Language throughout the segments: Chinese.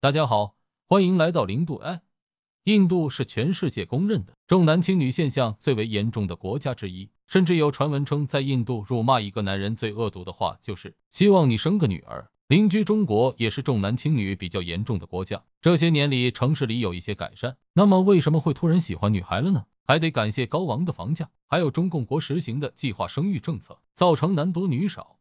大家好，欢迎来到零度爱。印度是全世界公认的重男轻女现象最为严重的国家之一，甚至有传闻称，在印度辱骂一个男人最恶毒的话就是希望你生个女儿。邻居中国也是重男轻女比较严重的国家，这些年里城市里有一些改善，那么为什么会突然喜欢女孩了呢？还得感谢高昂的房价，还有中共国实行的计划生育政策，造成男多女少，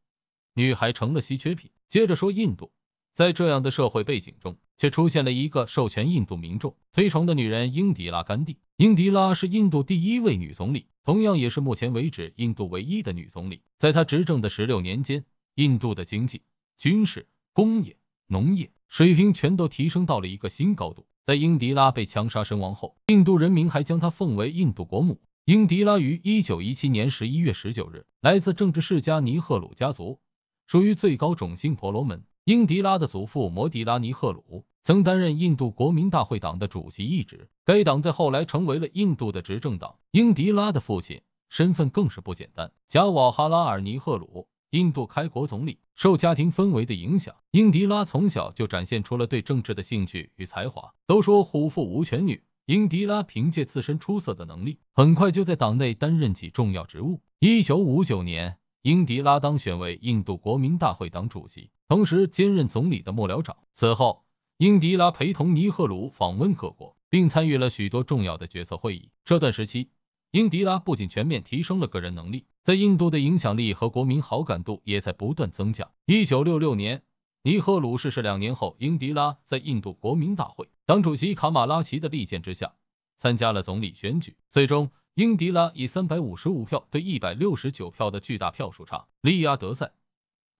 女孩成了稀缺品。接着说印度。在这样的社会背景中，却出现了一个授权印度民众推崇的女人——英迪拉·甘地。英迪拉是印度第一位女总理，同样也是目前为止印度唯一的女总理。在她执政的十六年间，印度的经济、军事、工业、农业水平全都提升到了一个新高度。在英迪拉被枪杀身亡后，印度人民还将她奉为印度国母。英迪拉于一九一七年十一月十九日，来自政治世家尼赫鲁家族，属于最高种姓婆罗门。英迪拉的祖父摩迪拉尼赫鲁曾担任印度国民大会党的主席一职，该党在后来成为了印度的执政党。英迪拉的父亲身份更是不简单，贾瓦哈拉尔尼赫鲁，印度开国总理。受家庭氛围的影响，英迪拉从小就展现出了对政治的兴趣与才华。都说虎父无犬女，英迪拉凭借自身出色的能力，很快就在党内担任起重要职务。一九五九年。英迪拉当选为印度国民大会党主席，同时兼任总理的幕僚长。此后，英迪拉陪同尼赫鲁访问各国，并参与了许多重要的决策会议。这段时期，英迪拉不仅全面提升了个人能力，在印度的影响力和国民好感度也在不断增加。一九六六年，尼赫鲁逝世两年后，英迪拉在印度国民大会党主席卡马拉奇的力荐之下，参加了总理选举，最终。英迪拉以三百五十五票对一百六十九票的巨大票数差，力压德赛，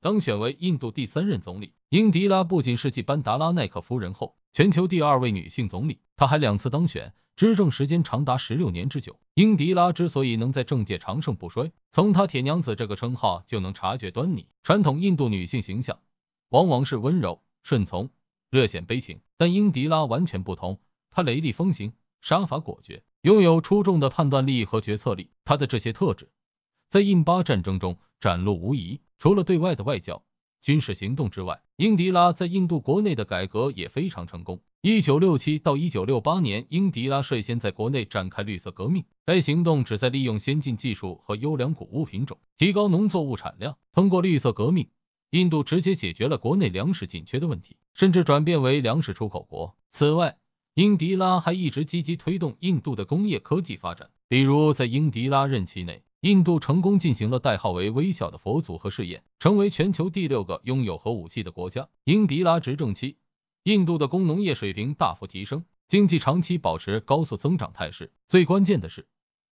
当选为印度第三任总理。英迪拉不仅是继班达拉奈克夫人后全球第二位女性总理，她还两次当选，执政时间长达十六年之久。英迪拉之所以能在政界长盛不衰，从她“铁娘子”这个称号就能察觉端倪。传统印度女性形象往往是温柔、顺从、略显悲情，但英迪拉完全不同，她雷厉风行。杀伐果决，拥有出众的判断力和决策力。他的这些特质在印巴战争中展露无遗。除了对外的外交、军事行动之外，英迪拉在印度国内的改革也非常成功。一九六七到一九六八年，英迪拉率先在国内展开绿色革命。该行动旨在利用先进技术和优良谷物品种，提高农作物产量。通过绿色革命，印度直接解决了国内粮食紧缺的问题，甚至转变为粮食出口国。此外，英迪拉还一直积极推动印度的工业科技发展，比如在英迪拉任期内，印度成功进行了代号为“微笑的佛祖”核试验，成为全球第六个拥有核武器的国家。英迪拉执政期，印度的工农业水平大幅提升，经济长期保持高速增长态势。最关键的是，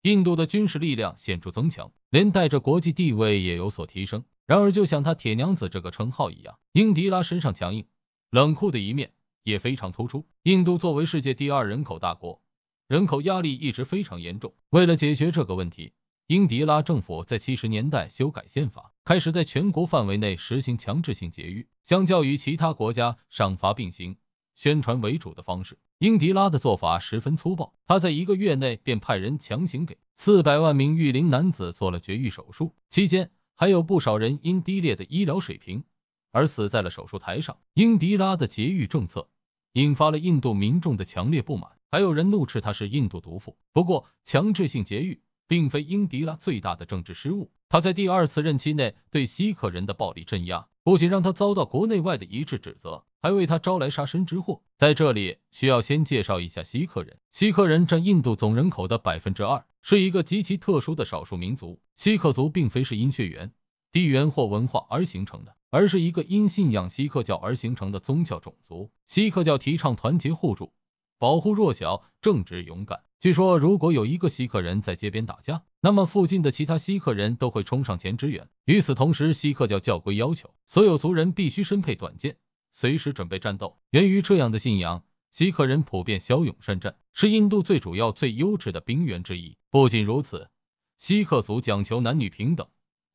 印度的军事力量显著增强，连带着国际地位也有所提升。然而，就像他“铁娘子”这个称号一样，英迪拉身上强硬、冷酷的一面。也非常突出。印度作为世界第二人口大国，人口压力一直非常严重。为了解决这个问题，英迪拉政府在七十年代修改宪法，开始在全国范围内实行强制性节育。相较于其他国家赏罚并行、宣传为主的方式，英迪拉的做法十分粗暴。他在一个月内便派人强行给四百万名育龄男子做了绝育手术，期间还有不少人因低劣的医疗水平而死在了手术台上。英迪拉的节育政策。引发了印度民众的强烈不满，还有人怒斥他是印度毒妇。不过，强制性劫狱并非英迪拉最大的政治失误。他在第二次任期内对锡克人的暴力镇压，不仅让他遭到国内外的一致指责，还为他招来杀身之祸。在这里，需要先介绍一下锡克人。锡克人占印度总人口的百分之二，是一个极其特殊的少数民族。锡克族并非是因血缘、地缘或文化而形成的。而是一个因信仰锡克教而形成的宗教种族。锡克教提倡团结互助、保护弱小、正直勇敢。据说，如果有一个锡克人在街边打架，那么附近的其他锡克人都会冲上前支援。与此同时，锡克教教规要求所有族人必须身佩短剑，随时准备战斗。源于这样的信仰，锡克人普遍骁勇善战，是印度最主要、最优质的兵源之一。不仅如此，锡克族讲求男女平等。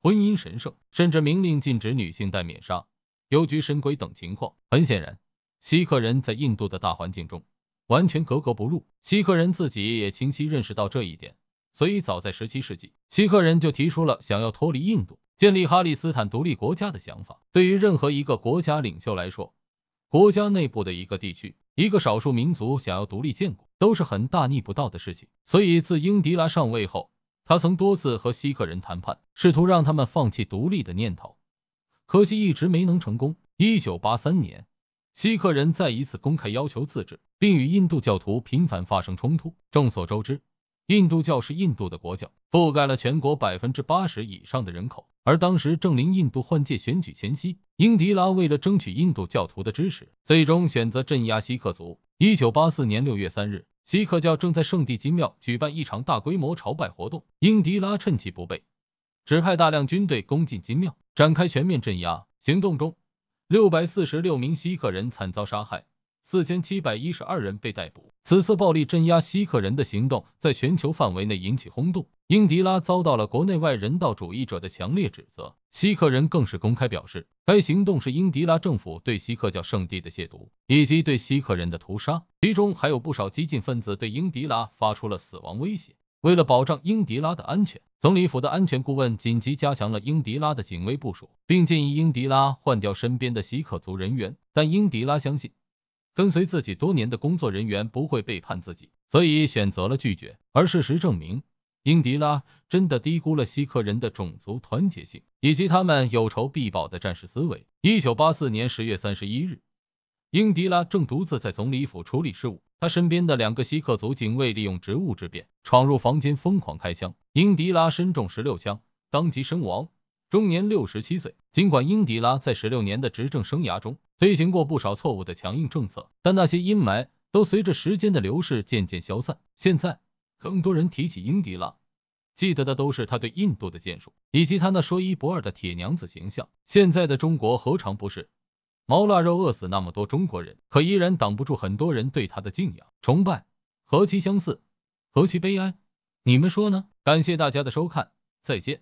婚姻神圣，甚至明令禁止女性戴面纱、邮局神鬼等情况。很显然，锡克人在印度的大环境中完全格格不入。锡克人自己也清晰认识到这一点，所以早在17世纪，锡克人就提出了想要脱离印度，建立哈里斯坦独立国家的想法。对于任何一个国家领袖来说，国家内部的一个地区、一个少数民族想要独立建国，都是很大逆不道的事情。所以，自英迪拉上位后，他曾多次和锡克人谈判，试图让他们放弃独立的念头，可惜一直没能成功。一九八三年，锡克人再一次公开要求自治，并与印度教徒频繁发生冲突。众所周知，印度教是印度的国教，覆盖了全国百分之八十以上的人口，而当时正临印度换届选举前夕。英迪拉为了争取印度教徒的支持，最终选择镇压锡克族。一九八四年六月三日，锡克教正在圣地金庙举办一场大规模朝拜活动，英迪拉趁其不备，指派大量军队攻进金庙，展开全面镇压行动中，六百四十六名锡克人惨遭杀害。四千七百一十二人被逮捕。此次暴力镇压锡克人的行动在全球范围内引起轰动，英迪拉遭到了国内外人道主义者的强烈指责。锡克人更是公开表示，该行动是英迪拉政府对锡克教圣地的亵渎以及对锡克人的屠杀。其中还有不少激进分子对英迪拉发出了死亡威胁。为了保障英迪拉的安全，总理府的安全顾问紧急加强了英迪拉的警卫部署，并建议英迪拉换掉身边的锡克族人员。但英迪拉相信。跟随自己多年的工作人员不会背叛自己，所以选择了拒绝。而事实证明，英迪拉真的低估了锡克人的种族团结性以及他们有仇必报的战士思维。一九八四年十月三十一日，英迪拉正独自在总理府处理事务，他身边的两个锡克族警卫利用职务之便闯入房间，疯狂开枪。英迪拉身中十六枪，当即身亡。终年六十七岁。尽管英迪拉在十六年的执政生涯中推行过不少错误的强硬政策，但那些阴霾都随着时间的流逝渐渐消散。现在，更多人提起英迪拉，记得的都是他对印度的建树，以及他那说一不二的铁娘子形象。现在的中国何尝不是毛腊肉饿死那么多中国人，可依然挡不住很多人对他的敬仰、崇拜？何其相似，何其悲哀！你们说呢？感谢大家的收看，再见。